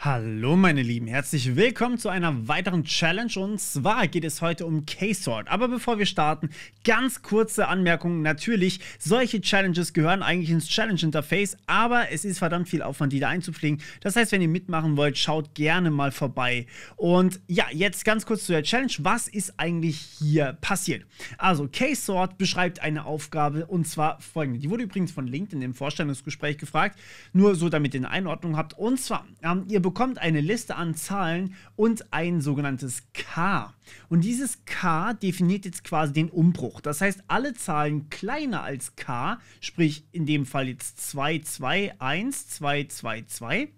Hallo meine Lieben, herzlich willkommen zu einer weiteren Challenge und zwar geht es heute um k sort Aber bevor wir starten, ganz kurze Anmerkung. Natürlich, solche Challenges gehören eigentlich ins Challenge Interface, aber es ist verdammt viel Aufwand, die da einzupflegen. Das heißt, wenn ihr mitmachen wollt, schaut gerne mal vorbei. Und ja, jetzt ganz kurz zu der Challenge. Was ist eigentlich hier passiert? Also k sort beschreibt eine Aufgabe und zwar folgende. Die wurde übrigens von LinkedIn im Vorstellungsgespräch gefragt, nur so damit ihr eine Einordnung habt. Und zwar, ähm, ihr bekommt eine Liste an Zahlen und ein sogenanntes K. Und dieses K definiert jetzt quasi den Umbruch. Das heißt, alle Zahlen kleiner als K, sprich in dem Fall jetzt 2, 2, 1, 2, 2, 2,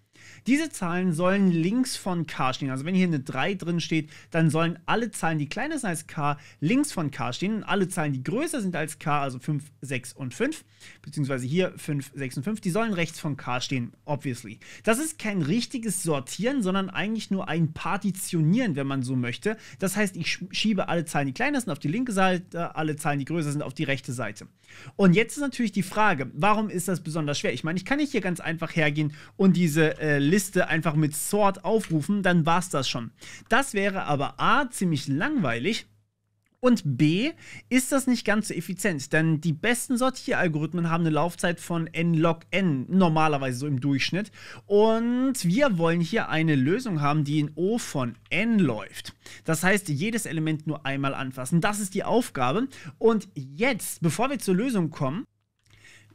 diese Zahlen sollen links von k stehen. Also wenn hier eine 3 drin steht, dann sollen alle Zahlen, die kleiner sind als k, links von k stehen und alle Zahlen, die größer sind als k, also 5, 6 und 5, beziehungsweise hier 5, 6 und 5, die sollen rechts von k stehen, obviously. Das ist kein richtiges Sortieren, sondern eigentlich nur ein Partitionieren, wenn man so möchte. Das heißt, ich schiebe alle Zahlen, die kleiner sind, auf die linke Seite, alle Zahlen, die größer sind, auf die rechte Seite. Und jetzt ist natürlich die Frage, warum ist das besonders schwer? Ich meine, ich kann nicht hier ganz einfach hergehen und diese äh, äh, Liste einfach mit Sort aufrufen, dann war's das schon. Das wäre aber A, ziemlich langweilig. Und B, ist das nicht ganz so effizient, denn die besten Sortieralgorithmen haben eine Laufzeit von n log n, normalerweise so im Durchschnitt. Und wir wollen hier eine Lösung haben, die in O von n läuft. Das heißt, jedes Element nur einmal anfassen. Das ist die Aufgabe. Und jetzt, bevor wir zur Lösung kommen,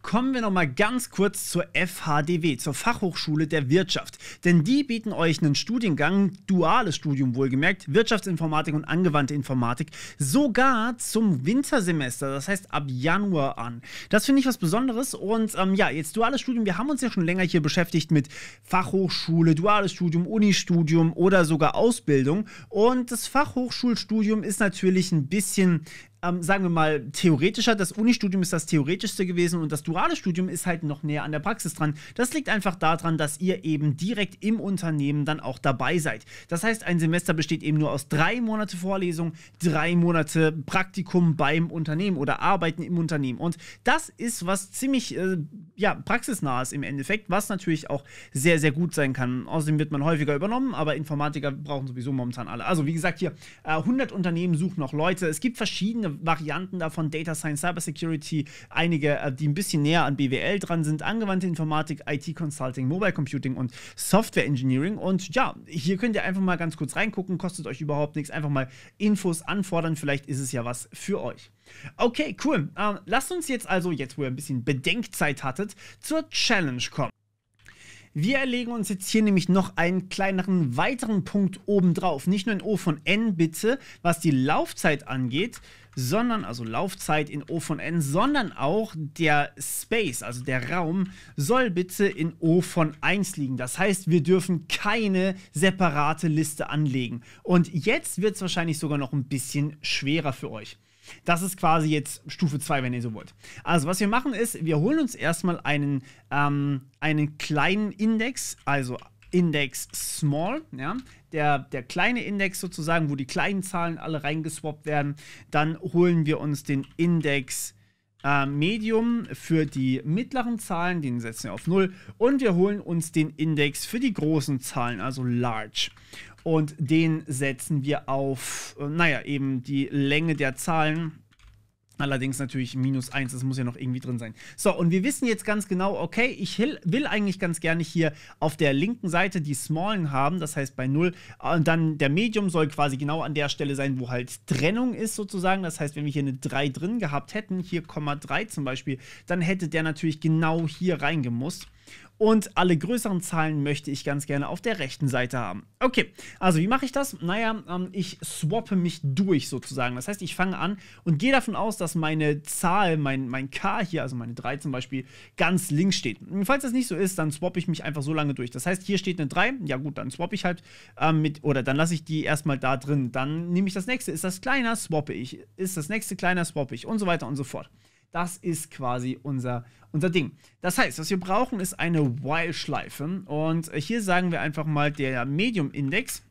kommen wir nochmal ganz kurz zur FHDW, zur Fachhochschule der Wirtschaft. Denn die bieten euch einen Studiengang, duales Studium wohlgemerkt, Wirtschaftsinformatik und angewandte Informatik, sogar zum Wintersemester, das heißt ab Januar an. Das finde ich was Besonderes. Und ähm, ja, jetzt duales Studium, wir haben uns ja schon länger hier beschäftigt mit Fachhochschule, duales Studium, Unistudium oder sogar Ausbildung. Und das Fachhochschulstudium ist natürlich ein bisschen ähm, sagen wir mal, theoretischer. Das Unistudium ist das theoretischste gewesen und das duale Studium ist halt noch näher an der Praxis dran. Das liegt einfach daran, dass ihr eben direkt im Unternehmen dann auch dabei seid. Das heißt, ein Semester besteht eben nur aus drei Monate Vorlesung, drei Monate Praktikum beim Unternehmen oder Arbeiten im Unternehmen. Und das ist was ziemlich äh, ja, praxisnah ist im Endeffekt, was natürlich auch sehr, sehr gut sein kann. Außerdem wird man häufiger übernommen, aber Informatiker brauchen sowieso momentan alle. Also wie gesagt, hier 100 äh, Unternehmen suchen noch Leute. Es gibt verschiedene Varianten davon, Data Science, Cybersecurity, einige, äh, die ein bisschen näher an BWL dran sind, angewandte Informatik, IT Consulting, Mobile Computing und Software Engineering. Und ja, hier könnt ihr einfach mal ganz kurz reingucken, kostet euch überhaupt nichts, einfach mal Infos anfordern, vielleicht ist es ja was für euch. Okay, cool. Ähm, lasst uns jetzt also, jetzt wo ihr ein bisschen Bedenkzeit hattet, zur Challenge kommen. Wir erlegen uns jetzt hier nämlich noch einen kleineren weiteren Punkt obendrauf. Nicht nur in O von N bitte, was die Laufzeit angeht, sondern, also Laufzeit in O von N, sondern auch der Space, also der Raum, soll bitte in O von 1 liegen. Das heißt, wir dürfen keine separate Liste anlegen. Und jetzt wird es wahrscheinlich sogar noch ein bisschen schwerer für euch. Das ist quasi jetzt Stufe 2, wenn ihr so wollt. Also, was wir machen ist, wir holen uns erstmal einen, ähm, einen kleinen Index, also Index Small, ja, der, der kleine Index sozusagen, wo die kleinen Zahlen alle reingeswappt werden. Dann holen wir uns den Index äh, Medium für die mittleren Zahlen, den setzen wir auf 0. Und wir holen uns den Index für die großen Zahlen, also Large. Und den setzen wir auf, äh, naja, eben die Länge der Zahlen. Allerdings natürlich minus 1, das muss ja noch irgendwie drin sein. So, und wir wissen jetzt ganz genau, okay, ich will eigentlich ganz gerne hier auf der linken Seite die Smallen haben, das heißt bei 0. Und dann der Medium soll quasi genau an der Stelle sein, wo halt Trennung ist sozusagen. Das heißt, wenn wir hier eine 3 drin gehabt hätten, hier Komma 3 zum Beispiel, dann hätte der natürlich genau hier reingemusst und alle größeren Zahlen möchte ich ganz gerne auf der rechten Seite haben. Okay, also wie mache ich das? Naja, ähm, ich swappe mich durch sozusagen. Das heißt, ich fange an und gehe davon aus, dass meine Zahl, mein, mein K hier, also meine 3 zum Beispiel, ganz links steht. Und falls das nicht so ist, dann swappe ich mich einfach so lange durch. Das heißt, hier steht eine 3, ja gut, dann swappe ich halt ähm, mit, oder dann lasse ich die erstmal da drin. Dann nehme ich das nächste, ist das kleiner, swappe ich. Ist das nächste kleiner, swappe ich und so weiter und so fort. Das ist quasi unser, unser Ding. Das heißt, was wir brauchen, ist eine While-Schleife. Und äh, hier sagen wir einfach mal der Medium-Index.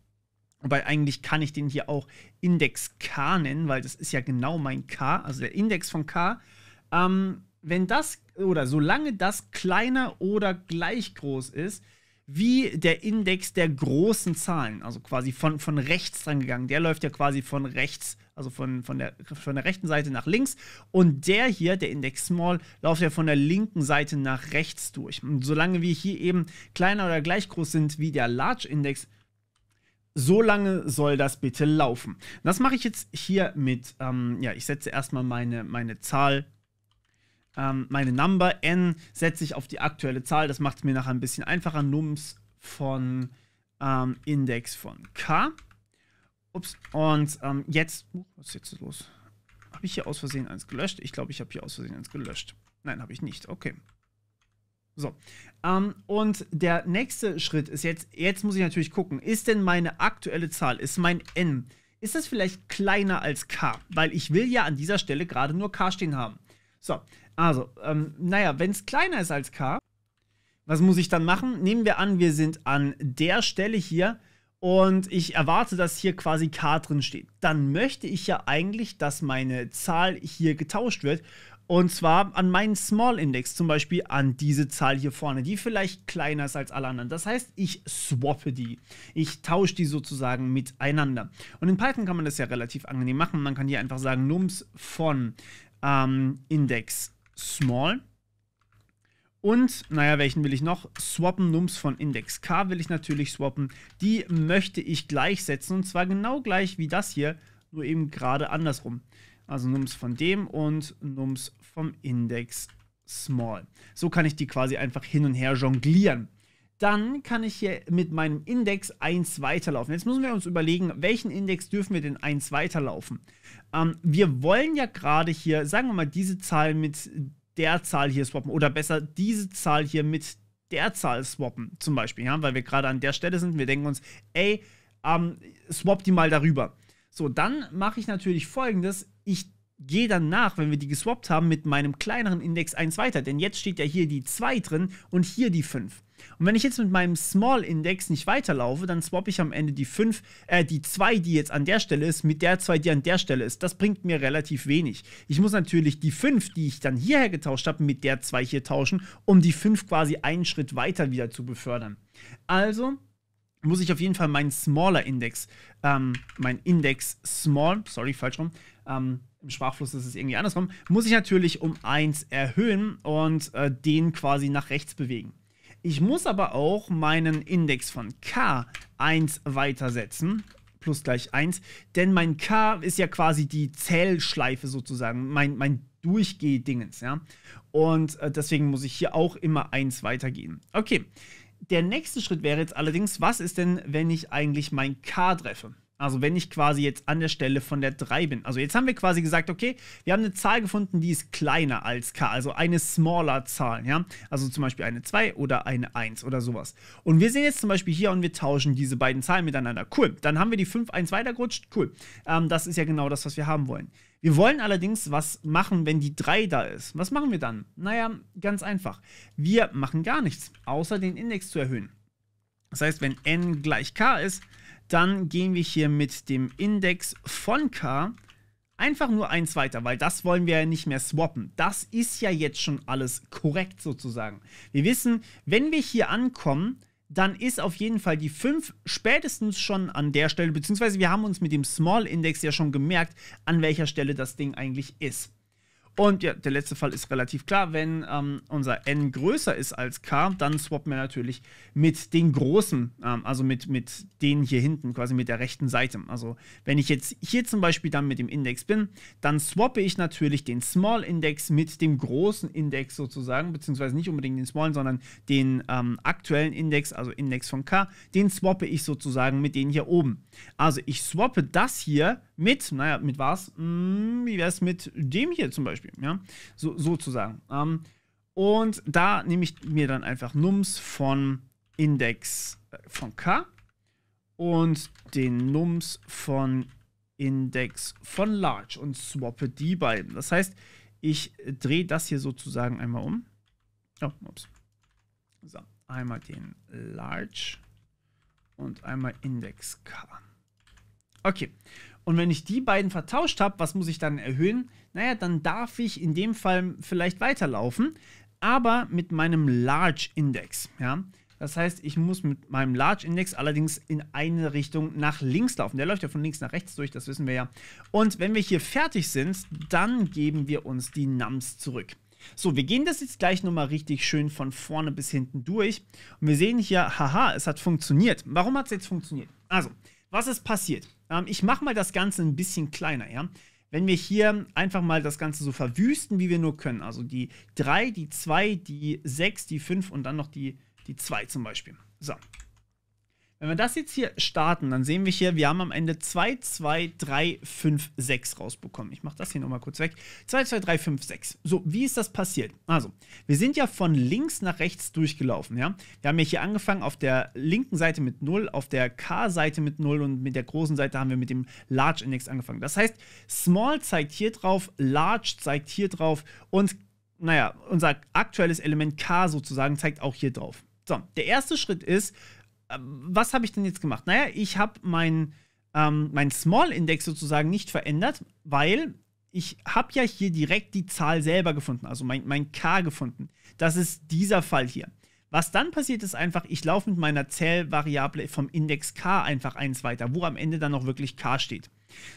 Wobei eigentlich kann ich den hier auch Index K nennen, weil das ist ja genau mein K, also der Index von K. Ähm, wenn das oder solange das kleiner oder gleich groß ist, wie der Index der großen Zahlen, also quasi von, von rechts dran gegangen, der läuft ja quasi von rechts also von, von, der, von der rechten Seite nach links. Und der hier, der Index Small, läuft ja von der linken Seite nach rechts durch. Und solange wir hier eben kleiner oder gleich groß sind wie der Large Index, so lange soll das bitte laufen. das mache ich jetzt hier mit, ähm, ja, ich setze erstmal meine, meine Zahl ähm, meine Number n setze ich auf die aktuelle Zahl. Das macht es mir nachher ein bisschen einfacher. Nums von ähm, Index von k. Ups, und ähm, jetzt. Uh, was ist jetzt los? Habe ich hier aus Versehen eins gelöscht? Ich glaube, ich habe hier aus Versehen eins gelöscht. Nein, habe ich nicht. Okay. So. Ähm, und der nächste Schritt ist jetzt, jetzt muss ich natürlich gucken, ist denn meine aktuelle Zahl, ist mein n, ist das vielleicht kleiner als k? Weil ich will ja an dieser Stelle gerade nur k stehen haben. So, also, ähm, naja, wenn es kleiner ist als k, was muss ich dann machen? Nehmen wir an, wir sind an der Stelle hier und ich erwarte, dass hier quasi K drin steht, dann möchte ich ja eigentlich, dass meine Zahl hier getauscht wird. Und zwar an meinen Small Index, zum Beispiel an diese Zahl hier vorne, die vielleicht kleiner ist als alle anderen. Das heißt, ich swappe die. Ich tausche die sozusagen miteinander. Und in Python kann man das ja relativ angenehm machen. Man kann hier einfach sagen, nums von ähm, Index small und, naja, welchen will ich noch? Swappen Nums von Index K will ich natürlich swappen. Die möchte ich gleichsetzen. Und zwar genau gleich wie das hier, nur eben gerade andersrum. Also Nums von dem und Nums vom Index Small. So kann ich die quasi einfach hin und her jonglieren. Dann kann ich hier mit meinem Index 1 weiterlaufen. Jetzt müssen wir uns überlegen, welchen Index dürfen wir denn 1 weiterlaufen? Ähm, wir wollen ja gerade hier, sagen wir mal, diese Zahl mit der Zahl hier swappen oder besser diese Zahl hier mit der Zahl swappen, zum Beispiel, ja, weil wir gerade an der Stelle sind. Wir denken uns, ey, ähm, swap die mal darüber. So, dann mache ich natürlich folgendes: Ich gehe dann nach, wenn wir die geswappt haben, mit meinem kleineren Index 1 weiter. Denn jetzt steht ja hier die 2 drin und hier die 5. Und wenn ich jetzt mit meinem Small Index nicht weiterlaufe, dann swap ich am Ende die 5, äh, die 2, die jetzt an der Stelle ist, mit der 2, die an der Stelle ist. Das bringt mir relativ wenig. Ich muss natürlich die 5, die ich dann hierher getauscht habe, mit der 2 hier tauschen, um die 5 quasi einen Schritt weiter wieder zu befördern. Also muss ich auf jeden Fall meinen Smaller Index, ähm, mein Index Small, sorry, falsch rum, ähm, Im Sprachfluss ist es irgendwie andersrum. Muss ich natürlich um 1 erhöhen und äh, den quasi nach rechts bewegen. Ich muss aber auch meinen Index von k 1 weitersetzen plus gleich 1. Denn mein K ist ja quasi die Zählschleife sozusagen, mein, mein durchgeh ja. Und äh, deswegen muss ich hier auch immer 1 weitergehen. Okay, der nächste Schritt wäre jetzt allerdings, was ist denn, wenn ich eigentlich mein K treffe? Also wenn ich quasi jetzt an der Stelle von der 3 bin. Also jetzt haben wir quasi gesagt, okay, wir haben eine Zahl gefunden, die ist kleiner als k, also eine smaller Zahl, ja. Also zum Beispiel eine 2 oder eine 1 oder sowas. Und wir sehen jetzt zum Beispiel hier und wir tauschen diese beiden Zahlen miteinander. Cool, dann haben wir die 5, 1 weitergerutscht, cool. Ähm, das ist ja genau das, was wir haben wollen. Wir wollen allerdings was machen, wenn die 3 da ist. Was machen wir dann? Naja, ganz einfach. Wir machen gar nichts, außer den Index zu erhöhen. Das heißt, wenn n gleich k ist, dann gehen wir hier mit dem Index von K einfach nur eins weiter, weil das wollen wir ja nicht mehr swappen. Das ist ja jetzt schon alles korrekt sozusagen. Wir wissen, wenn wir hier ankommen, dann ist auf jeden Fall die 5 spätestens schon an der Stelle, beziehungsweise wir haben uns mit dem Small Index ja schon gemerkt, an welcher Stelle das Ding eigentlich ist. Und ja, der letzte Fall ist relativ klar. Wenn ähm, unser n größer ist als k, dann swappen wir natürlich mit den großen, ähm, also mit, mit denen hier hinten, quasi mit der rechten Seite. Also wenn ich jetzt hier zum Beispiel dann mit dem Index bin, dann swappe ich natürlich den Small Index mit dem großen Index sozusagen, beziehungsweise nicht unbedingt den Small, sondern den ähm, aktuellen Index, also Index von k, den swappe ich sozusagen mit denen hier oben. Also ich swappe das hier mit, naja, mit was? Hm, wie wäre es mit dem hier zum Beispiel? Ja, so, sozusagen. Ähm, und da nehme ich mir dann einfach Nums von Index äh, von K und den Nums von Index von Large und swappe die beiden. Das heißt, ich drehe das hier sozusagen einmal um. Oh, ups. So, einmal den Large und einmal Index K. Okay, und wenn ich die beiden vertauscht habe, was muss ich dann erhöhen? Naja, dann darf ich in dem Fall vielleicht weiterlaufen, aber mit meinem Large Index. Ja? Das heißt, ich muss mit meinem Large Index allerdings in eine Richtung nach links laufen. Der läuft ja von links nach rechts durch, das wissen wir ja. Und wenn wir hier fertig sind, dann geben wir uns die Nums zurück. So, wir gehen das jetzt gleich nochmal richtig schön von vorne bis hinten durch. Und wir sehen hier, haha, es hat funktioniert. Warum hat es jetzt funktioniert? Also, was ist passiert? Ähm, ich mache mal das Ganze ein bisschen kleiner, ja. Wenn wir hier einfach mal das Ganze so verwüsten, wie wir nur können, also die 3, die 2, die 6, die 5 und dann noch die, die 2 zum Beispiel. So, wenn wir das jetzt hier starten, dann sehen wir hier, wir haben am Ende 2, 2, 3, 5, 6 rausbekommen. Ich mache das hier nochmal kurz weg. 2, 2, 3, 5, 6. So, wie ist das passiert? Also, wir sind ja von links nach rechts durchgelaufen, ja. Wir haben ja hier angefangen auf der linken Seite mit 0, auf der K-Seite mit 0 und mit der großen Seite haben wir mit dem Large Index angefangen. Das heißt, Small zeigt hier drauf, Large zeigt hier drauf und, naja, unser aktuelles Element K sozusagen zeigt auch hier drauf. So, der erste Schritt ist, was habe ich denn jetzt gemacht? Naja, ich habe meinen ähm, mein Small-Index sozusagen nicht verändert, weil ich habe ja hier direkt die Zahl selber gefunden, also mein, mein K gefunden. Das ist dieser Fall hier. Was dann passiert ist einfach, ich laufe mit meiner Zählvariable vom Index k einfach eins weiter, wo am Ende dann noch wirklich k steht.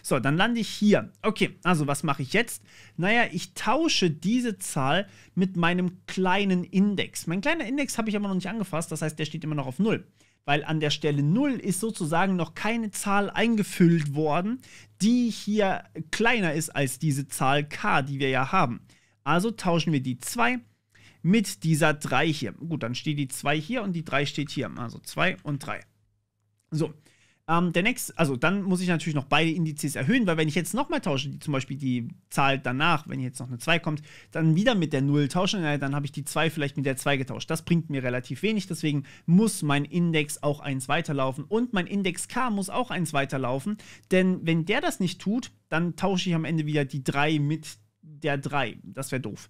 So, dann lande ich hier. Okay, also was mache ich jetzt? Naja, ich tausche diese Zahl mit meinem kleinen Index. Mein kleiner Index habe ich aber noch nicht angefasst, das heißt, der steht immer noch auf 0 weil an der Stelle 0 ist sozusagen noch keine Zahl eingefüllt worden, die hier kleiner ist als diese Zahl k, die wir ja haben. Also tauschen wir die 2 mit dieser 3 hier. Gut, dann steht die 2 hier und die 3 steht hier. Also 2 und 3. So, ähm, der nächste, also dann muss ich natürlich noch beide Indizes erhöhen, weil wenn ich jetzt nochmal tausche, die, zum Beispiel die Zahl danach, wenn jetzt noch eine 2 kommt, dann wieder mit der 0 tauschen, äh, dann habe ich die 2 vielleicht mit der 2 getauscht. Das bringt mir relativ wenig, deswegen muss mein Index auch 1 weiterlaufen und mein Index K muss auch 1 weiterlaufen, denn wenn der das nicht tut, dann tausche ich am Ende wieder die 3 mit der 3. Das wäre doof.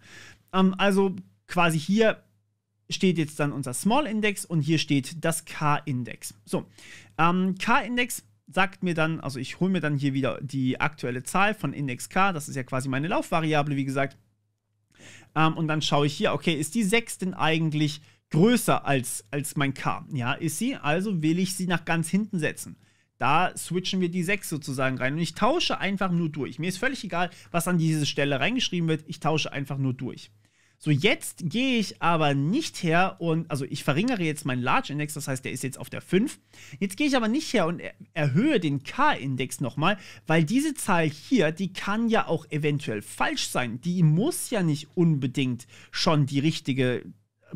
Ähm, also quasi hier steht jetzt dann unser Small Index und hier steht das K-Index. So, ähm, K-Index sagt mir dann, also ich hole mir dann hier wieder die aktuelle Zahl von Index K, das ist ja quasi meine Laufvariable, wie gesagt. Ähm, und dann schaue ich hier, okay, ist die 6 denn eigentlich größer als, als mein K? Ja, ist sie, also will ich sie nach ganz hinten setzen. Da switchen wir die 6 sozusagen rein und ich tausche einfach nur durch. Mir ist völlig egal, was an diese Stelle reingeschrieben wird, ich tausche einfach nur durch. So, jetzt gehe ich aber nicht her und, also ich verringere jetzt meinen Large Index, das heißt, der ist jetzt auf der 5. Jetzt gehe ich aber nicht her und er erhöhe den K-Index nochmal, weil diese Zahl hier, die kann ja auch eventuell falsch sein. Die muss ja nicht unbedingt schon die richtige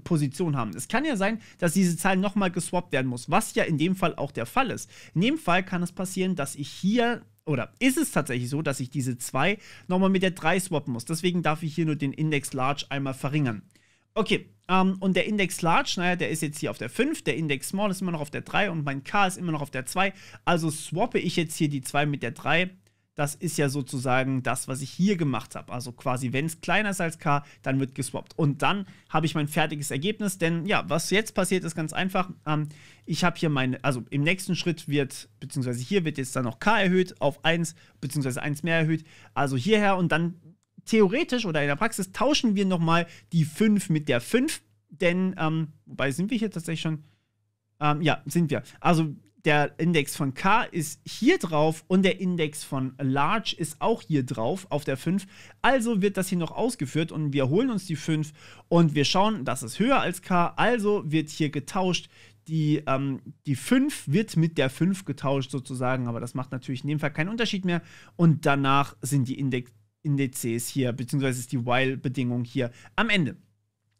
Position haben. Es kann ja sein, dass diese Zahl nochmal geswappt werden muss, was ja in dem Fall auch der Fall ist. In dem Fall kann es passieren, dass ich hier oder ist es tatsächlich so, dass ich diese 2 nochmal mit der 3 swappen muss. Deswegen darf ich hier nur den Index Large einmal verringern. Okay, ähm, und der Index Large, naja, der ist jetzt hier auf der 5, der Index Small ist immer noch auf der 3 und mein K ist immer noch auf der 2. Also swappe ich jetzt hier die 2 mit der 3 das ist ja sozusagen das, was ich hier gemacht habe. Also quasi, wenn es kleiner ist als k, dann wird geswappt. Und dann habe ich mein fertiges Ergebnis, denn ja, was jetzt passiert, ist ganz einfach. Ähm, ich habe hier meine, also im nächsten Schritt wird, beziehungsweise hier wird jetzt dann noch k erhöht auf 1, beziehungsweise 1 mehr erhöht. Also hierher und dann theoretisch oder in der Praxis tauschen wir nochmal die 5 mit der 5, denn, ähm, wobei sind wir hier tatsächlich schon, ähm, ja, sind wir. Also der Index von K ist hier drauf und der Index von Large ist auch hier drauf auf der 5. Also wird das hier noch ausgeführt und wir holen uns die 5 und wir schauen, das ist höher als K, also wird hier getauscht. Die, ähm, die 5 wird mit der 5 getauscht sozusagen, aber das macht natürlich in dem Fall keinen Unterschied mehr. Und danach sind die Index Indizes hier, beziehungsweise ist die While-Bedingung hier am Ende.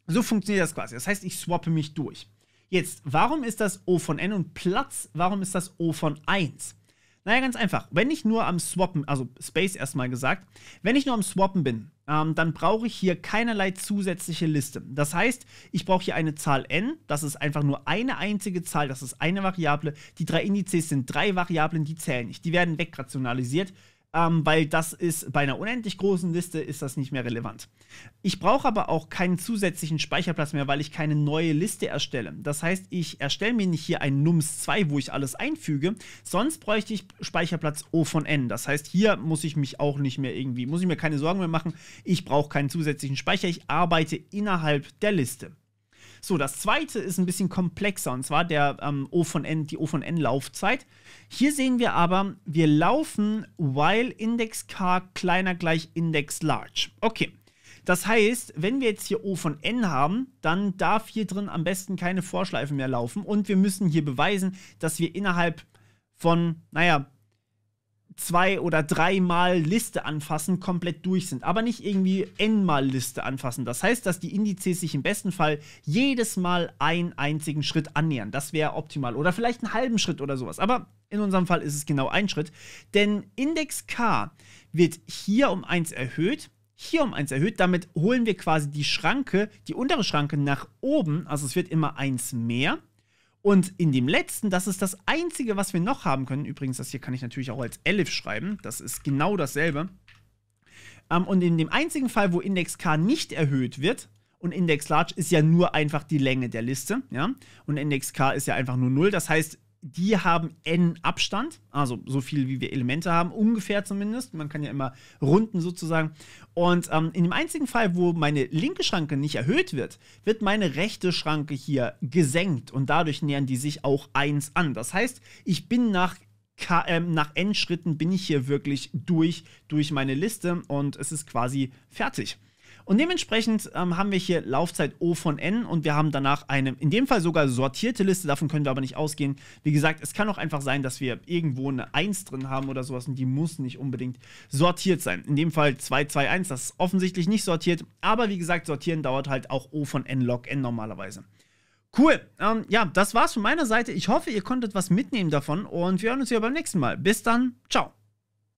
So funktioniert das quasi. Das heißt, ich swappe mich durch. Jetzt, warum ist das O von N und Platz, warum ist das O von 1? Naja, ganz einfach. Wenn ich nur am Swappen, also Space erstmal gesagt, wenn ich nur am Swappen bin, ähm, dann brauche ich hier keinerlei zusätzliche Liste. Das heißt, ich brauche hier eine Zahl n, das ist einfach nur eine einzige Zahl, das ist eine Variable. Die drei Indizes sind drei Variablen, die zählen nicht. Die werden wegrationalisiert ähm, weil das ist bei einer unendlich großen Liste ist das nicht mehr relevant. Ich brauche aber auch keinen zusätzlichen Speicherplatz mehr, weil ich keine neue Liste erstelle. Das heißt, ich erstelle mir nicht hier ein Nums2, wo ich alles einfüge, sonst bräuchte ich Speicherplatz O von N. Das heißt, hier muss ich mich auch nicht mehr irgendwie, muss ich mir keine Sorgen mehr machen, ich brauche keinen zusätzlichen Speicher, ich arbeite innerhalb der Liste. So, das zweite ist ein bisschen komplexer und zwar der ähm, O von N, die O von N Laufzeit. Hier sehen wir aber, wir laufen while Index K kleiner gleich Index Large. Okay. Das heißt, wenn wir jetzt hier O von N haben, dann darf hier drin am besten keine Vorschleife mehr laufen und wir müssen hier beweisen, dass wir innerhalb von, naja, zwei oder dreimal Liste anfassen komplett durch sind, aber nicht irgendwie n-mal Liste anfassen. Das heißt, dass die Indizes sich im besten Fall jedes Mal einen einzigen Schritt annähern. Das wäre optimal oder vielleicht einen halben Schritt oder sowas. Aber in unserem Fall ist es genau ein Schritt, denn Index K wird hier um 1 erhöht hier um 1 erhöht. Damit holen wir quasi die Schranke, die untere Schranke nach oben. Also es wird immer 1 mehr. Und in dem letzten, das ist das einzige, was wir noch haben können. Übrigens, das hier kann ich natürlich auch als Elif schreiben. Das ist genau dasselbe. Ähm, und in dem einzigen Fall, wo Index K nicht erhöht wird, und Index Large ist ja nur einfach die Länge der Liste, ja? Und Index K ist ja einfach nur 0. Das heißt, die haben n Abstand, also so viel wie wir Elemente haben, ungefähr zumindest. Man kann ja immer runden sozusagen. Und ähm, in dem einzigen Fall, wo meine linke Schranke nicht erhöht wird, wird meine rechte Schranke hier gesenkt und dadurch nähern die sich auch 1 an. Das heißt, ich bin nach K äh, nach n Schritten bin ich hier wirklich durch durch meine Liste und es ist quasi fertig. Und dementsprechend ähm, haben wir hier Laufzeit O von N und wir haben danach eine, in dem Fall sogar sortierte Liste, davon können wir aber nicht ausgehen. Wie gesagt, es kann auch einfach sein, dass wir irgendwo eine 1 drin haben oder sowas und die muss nicht unbedingt sortiert sein. In dem Fall 2, 2, 1, das ist offensichtlich nicht sortiert, aber wie gesagt, sortieren dauert halt auch O von N log N normalerweise. Cool. Ähm, ja, das war's von meiner Seite. Ich hoffe, ihr konntet was mitnehmen davon und wir hören uns ja beim nächsten Mal. Bis dann. Ciao.